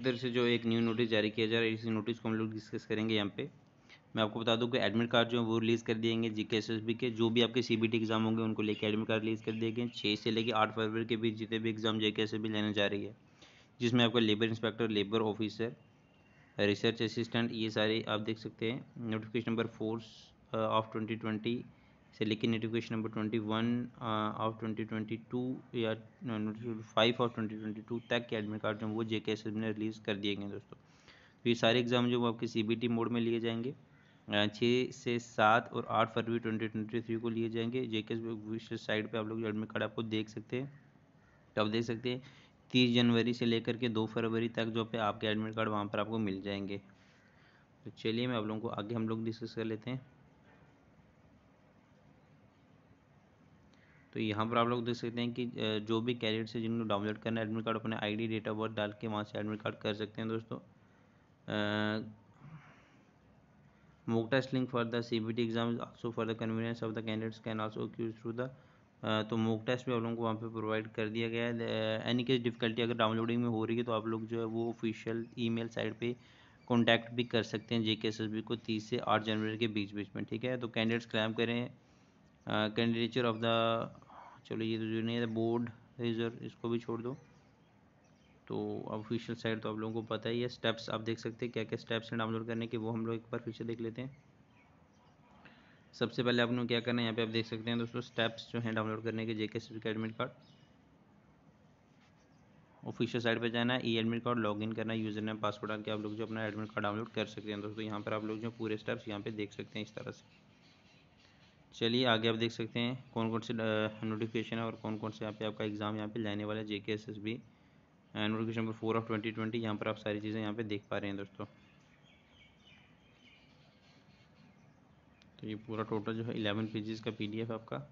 इधर से जो एक न्यू नोटिस जारी किया जा रहा है इसी नोटिस को हम लोग डिस्कस करेंगे यहाँ पे मैं आपको बता दूं कि एडमिट कार्ड जो है वो रिलीज़ कर देंगे जी के एस एस बी के जो भी आपके सी बी टी एग्ज़ाम होंगे उनको लेके एडमिट कार्ड रिलीज़ कर दिए गए छः से लेके आठ फरवरी के बीच जितने भी एग्ज़ाम जे के एस एस बी लेने जा रही है जिसमें आपका labour inspector labour officer research assistant ये सारे आप देख सकते हैं notification number four of twenty twenty से लेकिन notification number twenty one of twenty twenty two या five of twenty twenty two तक के एडमिट कार्ड जो वो जे के एस ने रिलीज़ कर दिए गए दोस्तों तो ये सारे एग्ज़ाम जो वो आपके सी बी टी मोड में लिए जाएंगे छः से सात और आठ फरवरी ट्वेंटी ट्वेंटी थ्री को लिए जाएंगे जे के एस साइड पर आप लोग एडमिट कार्ड आपको देख सकते हैं तो आप देख सकते हैं तीस जनवरी से लेकर के दो फरवरी तक जो पे आपके एडमिट कार्ड वहाँ पर आपको मिल जाएंगे तो चलिए मैं आप लोगों को आगे हम लोग डिस्कस कर लेते हैं तो यहाँ पर आप लोग देख सकते हैं कि जो भी कैरियर से जिनको डाउनलोड करना है एडमिट कार्ड अपने डी डेट ऑफ बर्थ डाल के वहाँ से एडमिट कार्ड कर सकते हैं दोस्तों mock test link for the C B T exam for the द of the candidates can also queue through the तो मोक टेस्ट भी आप लोगों को वहाँ पे प्रोवाइड कर दिया गया है एनी केस डिफ़िकल्टी अगर डाउनलोडिंग में हो रही है तो आप लोग जो है वो ऑफिशियल ईमेल साइट पे कॉन्टैक्ट भी कर सकते हैं जे के एस एस बी को तीस से आठ जनवरी के बीच बीच में ठीक है तो कैंडिडेट्स क्लैम करें कैंडिडेचर ऑफ द चलो ये तो जो नहीं है बोर्ड रेजर इसको भी छोड़ दो तो ऑफिशियल साइट तो आप लोगों को पता ही है स्टेप्स आप देख सकते हैं क्या क्या स्टेप्स हैं डाउनलोड करने के वो हम लोग एक बार फिर से देख लेते हैं सबसे पहले आप लोग क्या करना है यहाँ पे आप देख सकते हैं दोस्तों स्टेप्स जो हैं डाउनलोड करने के JK civic admit card official site पर जाना है ई एडमिट कार्ड लॉगिन करना है यूज़र ने पासवर्ड आके आप लोग जो अपना एडमिट कार्ड डाउनलोड कर सकते हैं दोस्तों यहाँ पर आप लोग जो पूरे स्टेप्स यहाँ पे देख सकते हैं इस तरह से चलिए आगे आप देख सकते हैं कौन कौन से नोटिफिकेशन है और कौन कौन से यहाँ पे आपका एग्ज़ाम यहाँ पे लेने वाला है J K S S B notification number four of twenty twenty यहाँ पर आप सारी चीज़ें यहाँ पे देख पा रहे हैं दोस्तों तो ये पूरा टोटल जो है इलेवन पेजेस का पीडीएफ आपका